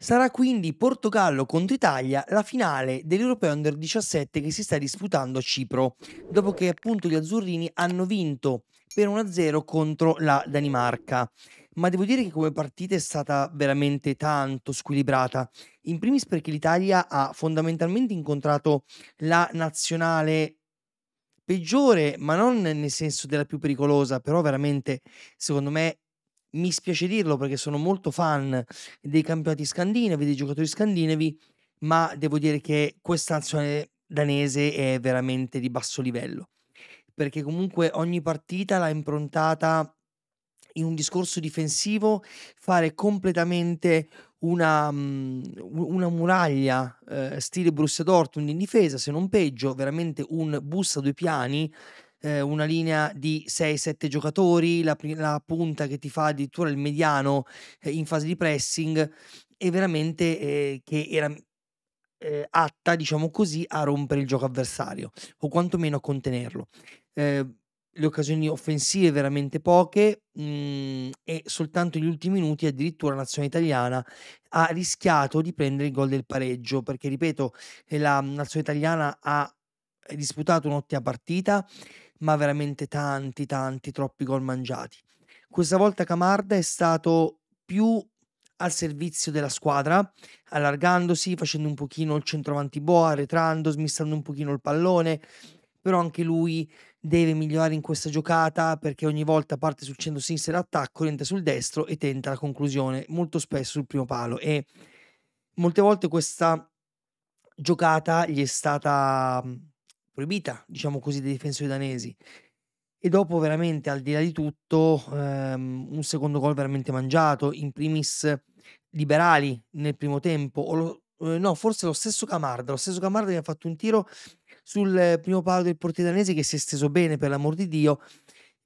Sarà quindi Portogallo contro Italia la finale dell'Europeo Under 17 che si sta disputando a Cipro, dopo che appunto gli azzurrini hanno vinto per 1-0 contro la Danimarca. Ma devo dire che come partita è stata veramente tanto squilibrata, in primis perché l'Italia ha fondamentalmente incontrato la nazionale peggiore, ma non nel senso della più pericolosa, però veramente secondo me mi spiace dirlo perché sono molto fan dei campionati scandinavi, dei giocatori scandinavi, ma devo dire che questa nazione danese è veramente di basso livello, perché comunque ogni partita l'ha improntata in un discorso difensivo, fare completamente una, mm, una muraglia eh, stile Borussia Dortmund in difesa, se non peggio, veramente un bus a due piani eh, una linea di 6-7 giocatori, la, la, punta che ti fa addirittura il mediano eh, in fase di pressing, e veramente eh, che era eh, atta, diciamo così, a rompere il gioco avversario o quantomeno a contenerlo. Eh, le occasioni offensive veramente poche mh, mm, e soltanto negli ultimi minuti addirittura la nazione italiana ha rischiato di prendere il gol del pareggio perché ripeto eh, la mm, nazione italiana ha disputato un'ottima partita ma veramente tanti, tanti, troppi gol mangiati. Questa volta Camarda è stato più al servizio della squadra, allargandosi, facendo un pochino il centravanti boa, arretrando, smistando un pochino il pallone, però anche lui deve migliorare in questa giocata perché ogni volta parte sul centro sinistro l'attacco, rientra sul destro e tenta la conclusione, molto spesso sul primo palo e molte volte questa giocata gli è stata proibita, diciamo così, dei difensori danesi. E dopo veramente, al di là di tutto, ehm, un secondo gol veramente mangiato, in primis liberali nel primo tempo, lo, eh, no, forse lo stesso Camarda, lo stesso Camarda che ha fatto un tiro sul eh, primo palo del portiere danese che si è steso bene, per l'amor di Dio,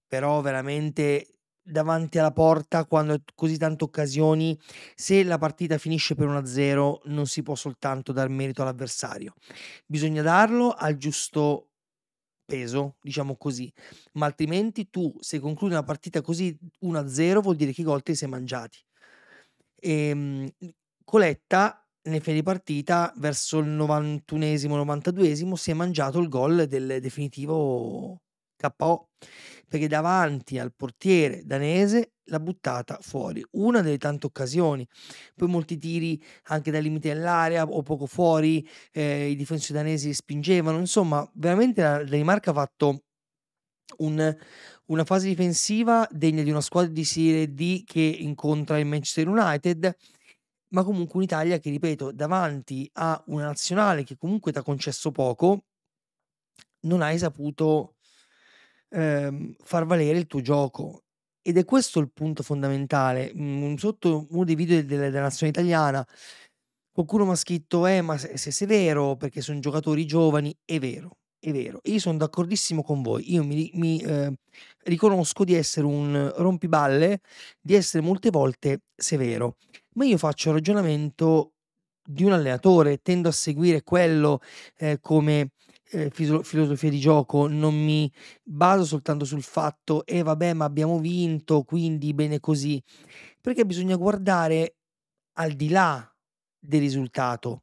però veramente davanti alla porta quando così tante occasioni. Se la partita finisce per 1-0 non si può soltanto dar merito all'avversario. Bisogna darlo al giusto peso, diciamo così, ma altrimenti tu se concludi una partita così 1-0 vuol dire che i gol ti sei mangiati. E, ehm, Coletta nel fine di partita verso il 91 92 si è mangiato il gol del definitivo KO perché davanti al portiere danese l'ha buttata fuori, una delle tante occasioni. Poi molti tiri anche dal limite dell'area o poco fuori, eh, i difensori danesi spingevano, insomma, veramente la, la Danimarca ha fatto un, una fase difensiva degna di una squadra di Serie D che incontra il Manchester United ma comunque un'Italia che, ripeto, davanti a una nazionale che comunque ti ha concesso poco, non hai saputo ehm, far valere il tuo gioco. Ed è questo il punto fondamentale. Mm, sotto uno dei video della, della nazione italiana qualcuno mi ha scritto, eh, ma se, se sei vero, perché sono giocatori giovani, è vero. È vero, io sono d'accordissimo con voi. Io mi, mi eh, riconosco di essere un rompiballe, di essere molte volte severo, ma io faccio il ragionamento di un allenatore, tendo a seguire quello eh, come eh, filosofia di gioco, non mi baso soltanto sul fatto e eh, vabbè ma abbiamo vinto, quindi bene così, perché bisogna guardare al di là del risultato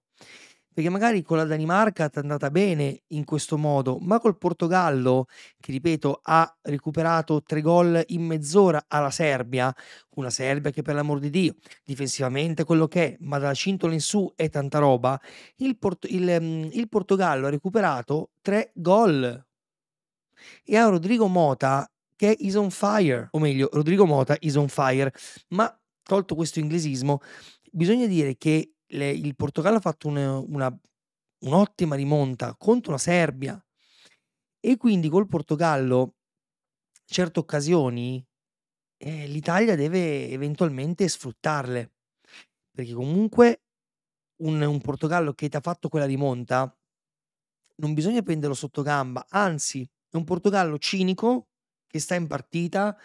perché magari con la Danimarca è andata bene in questo modo, ma col Portogallo, che ripeto ha recuperato tre gol in mezz'ora alla Serbia, una Serbia che per l'amor di Dio, difensivamente quello che è, ma dalla cintola in su è tanta roba, il, Port- il, ehm, il Portogallo ha recuperato tre gol. E ha Rodrigo Mota che è is on fire, o meglio, Rodrigo Mota is on fire, ma tolto questo inglesismo, bisogna dire che le, il Portogallo ha fatto una, una, un'ottima rimonta contro la Serbia e quindi col Portogallo certe occasioni eh, l'Italia deve eventualmente sfruttarle perché comunque un, un Portogallo che ti ha fatto quella rimonta non bisogna prenderlo sotto gamba anzi è un Portogallo cinico che sta in partita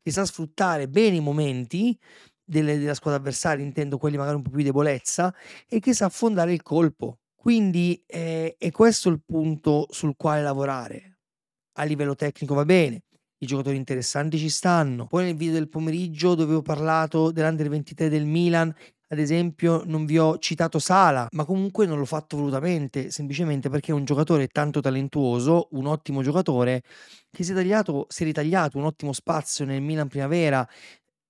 che sa sfruttare bene i momenti delle, della squadra avversaria, intendo quelli magari un po' più di debolezza, e che sa affondare il colpo. Quindi eh, è questo il punto sul quale lavorare. A livello tecnico va bene, i giocatori interessanti ci stanno. Poi nel video del pomeriggio dove ho parlato dell'Under 23 del Milan, ad esempio non vi ho citato Sala, ma comunque non l'ho fatto volutamente, semplicemente perché è un giocatore tanto talentuoso, un ottimo giocatore, che si è, tagliato, si è ritagliato un ottimo spazio nel Milan Primavera,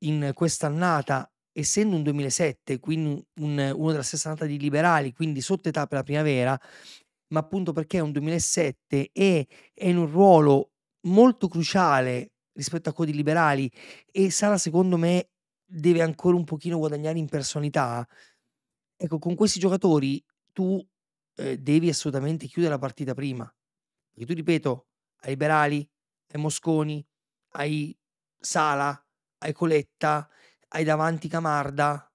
in quest'annata, essendo un 2007, quindi un, uno della stessa annata di liberali, quindi sotto età per la primavera, ma appunto perché è un 2007 e è in un ruolo molto cruciale rispetto a codi liberali e Sara secondo me deve ancora un pochino guadagnare in personalità, ecco, con questi giocatori tu eh, devi assolutamente chiudere la partita prima. Perché tu, ripeto, ai Liberali, ai Mosconi, ai Sala, hai Coletta, hai davanti Camarda,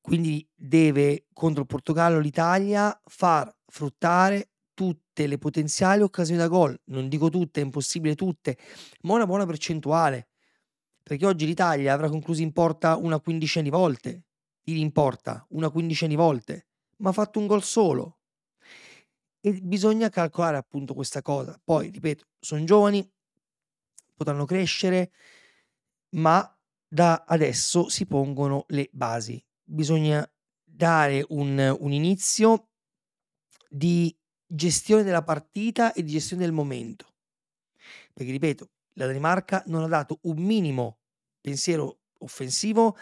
quindi deve contro il Portogallo l'Italia far fruttare tutte le potenziali occasioni da gol, non dico tutte, è impossibile tutte, ma una buona percentuale, perché oggi l'Italia avrà concluso in porta una quindicina di volte, tiri in porta una quindicina di volte, ma ha fatto un gol solo. E bisogna calcolare appunto questa cosa. Poi, ripeto, sono giovani, potranno crescere, ma da adesso si pongono le basi. Bisogna dare un, un inizio di gestione della partita e di gestione del momento. Perché, ripeto, la Danimarca non ha dato un minimo pensiero offensivo,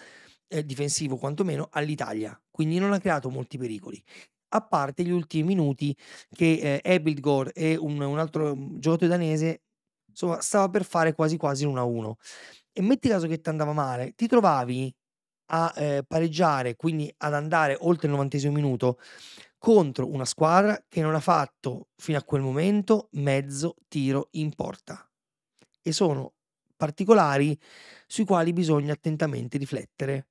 eh, difensivo quantomeno, all'Italia. Quindi non ha creato molti pericoli. A parte gli ultimi minuti che eh, Ebildgor e un, un altro mm, giocatore danese Insomma, stava per fare quasi quasi l'1-1. E metti caso che ti andava male, ti trovavi a eh, pareggiare, quindi ad andare oltre il novantesimo minuto contro una squadra che non ha fatto fino a quel momento mezzo tiro in porta. E sono particolari sui quali bisogna attentamente riflettere.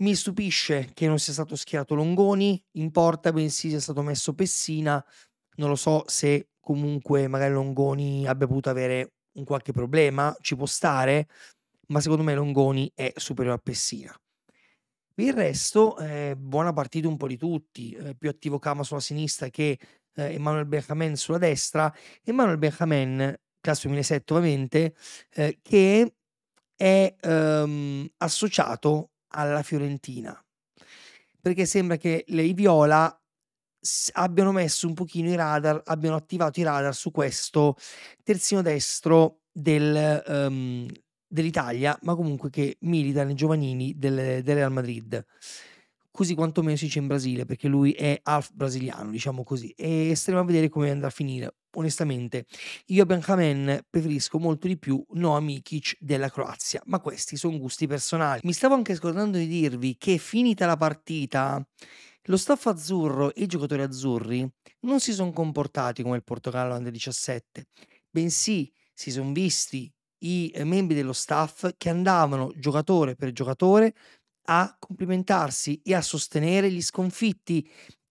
Mi stupisce che non sia stato schierato Longoni in porta, bensì sia stato messo Pessina non lo so se comunque magari Longoni abbia potuto avere un qualche problema, ci può stare, ma secondo me Longoni è superiore a Pessina. il resto, eh, buona partita un po' di tutti, eh, più attivo Kama sulla sinistra che eh, Emanuel Benjamin sulla destra, Emanuel Benjamin, classe 2007 ovviamente, eh, che è ehm, associato alla Fiorentina, perché sembra che lei Viola abbiano messo un pochino i radar, abbiano attivato i radar su questo terzino destro del, um, dell'Italia, ma comunque che milita nei giovanili del, del, Real Madrid. Così quantomeno si dice in Brasile, perché lui è half brasiliano, diciamo così, e staremo a vedere come andrà a finire. Onestamente, io a Benjamin preferisco molto di più Noa Mikic della Croazia, ma questi sono gusti personali. Mi stavo anche scordando di dirvi che finita la partita, lo staff azzurro e i giocatori azzurri non si sono comportati come il Portogallo under 17, bensì si sono visti i membri dello staff che andavano giocatore per giocatore a complimentarsi e a sostenere gli sconfitti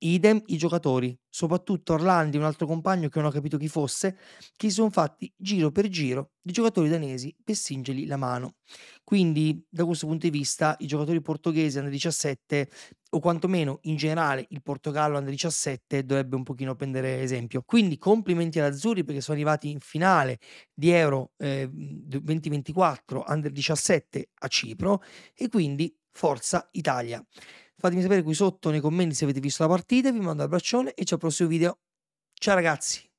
Idem i giocatori, soprattutto Orlandi, un altro compagno che non ho capito chi fosse, che si sono fatti giro per giro di giocatori danesi per stringergli la mano. Quindi, da questo punto di vista, i giocatori portoghesi under 17, o quantomeno in generale il Portogallo under 17, dovrebbe un pochino prendere esempio. Quindi, complimenti all'Azzurri perché sono arrivati in finale di Euro eh, 2024 under 17 a Cipro e quindi forza Italia. Fatemi sapere qui sotto nei commenti se avete visto la partita. Vi mando un abbraccione e ci al prossimo video. Ciao ragazzi!